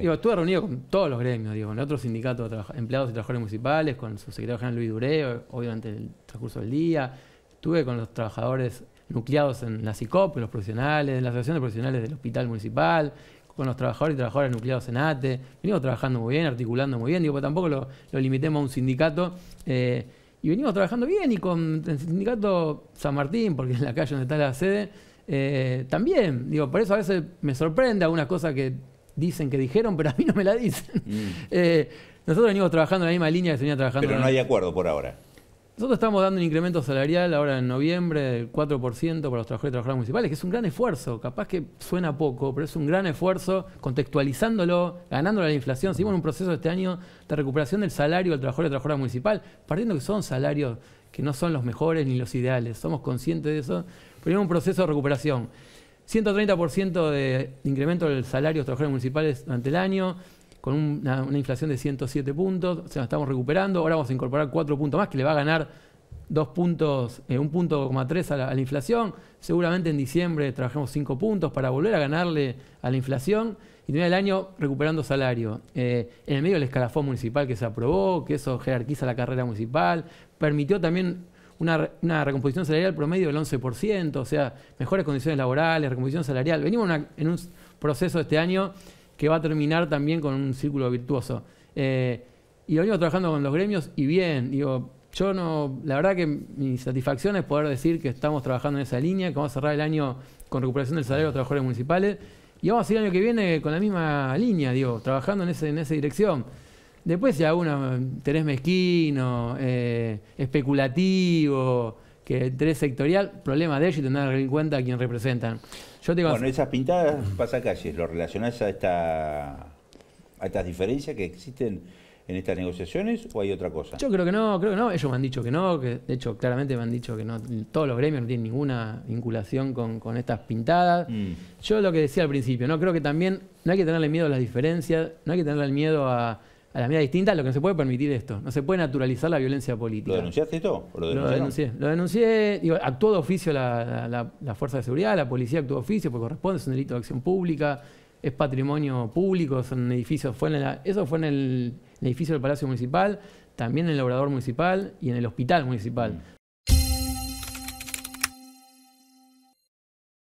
estuve reunido con todos los gremios, digo, con otros sindicatos de empleados y trabajadores municipales, con su secretario general Luis Duré, obviamente en el transcurso del día. Estuve con los trabajadores nucleados en la CICOP, los profesionales, en la Asociación de Profesionales del Hospital Municipal, con los trabajadores y trabajadoras nucleados en ATE. Venimos trabajando muy bien, articulando muy bien, digo, tampoco lo, limitemos a un sindicato. Eh, y venimos trabajando bien y con el sindicato San Martín, porque es la calle donde está la sede, eh, también. Digo, por eso a veces me sorprende algunas cosas que dicen que dijeron, pero a mí no me la dicen. Mm. Eh, nosotros venimos trabajando en la misma línea que se venía trabajando. Pero no hay acuerdo por ahora. Nosotros estamos dando un incremento salarial ahora en noviembre del 4% para los trabajadores y trabajadoras municipales, que es un gran esfuerzo. Capaz que suena poco, pero es un gran esfuerzo contextualizándolo, ganándolo la inflación. Seguimos en un proceso este año de recuperación del salario del trabajador y trabajadora municipal, partiendo que son salarios que no son los mejores ni los ideales. Somos conscientes de eso, pero es un proceso de recuperación. 130% de incremento del salario de los trabajadores municipales durante el año, con una, inflación de 107 puntos, o sea, estamos recuperando, ahora vamos a incorporar 4 puntos más, que le va a ganar dos puntos, eh, un punto tres a la, inflación. Seguramente en diciembre trabajemos cinco puntos para volver a ganarle a la inflación y terminar el año recuperando salario. Eh, en el medio del escalafón municipal que se aprobó, que eso jerarquiza la carrera municipal, permitió también una, una recomposición salarial promedio del 11%, o sea, mejores condiciones laborales, recomposición salarial. Venimos en un proceso este año que va a terminar también con un círculo virtuoso. Eh, y lo venimos trabajando con los gremios y bien, digo, yo no, la verdad que mi satisfacción es poder decir que estamos trabajando en esa línea, que vamos a cerrar el año con recuperación del salario de los trabajadores municipales y vamos a seguir el año que viene con la misma línea, digo, trabajando en, ese, en esa dirección. Después ya uno tenés mezquino, eh, especulativo, que interés sectorial, problema de ellos y tendrán en cuenta a quién representan. Yo bueno, esas pintadas pasacalles, ¿lo relacionás a, esta, a estas diferencias que existen en estas negociaciones o hay otra cosa? Yo creo que no, creo que no. Ellos me han dicho que no, que de hecho claramente me han dicho que no. Todos los gremios no tienen ninguna vinculación con, estas pintadas. Mm. Yo lo que decía al principio, no creo que también no hay que tenerle miedo a las diferencias, no hay que tenerle miedo a a la medida distinta, lo que no se puede permitir esto. No se puede naturalizar la violencia política. ¿Lo denunciaste esto? lo, denuncié. Lo denuncié, actuó de oficio la, Fuerza de Seguridad, la policía actuó de oficio porque corresponde, es un delito de acción pública, es patrimonio público, son edificios. Fue en eso fue en el, edificio del Palacio Municipal, también en el Obrador Municipal y en el Hospital Municipal. Mm.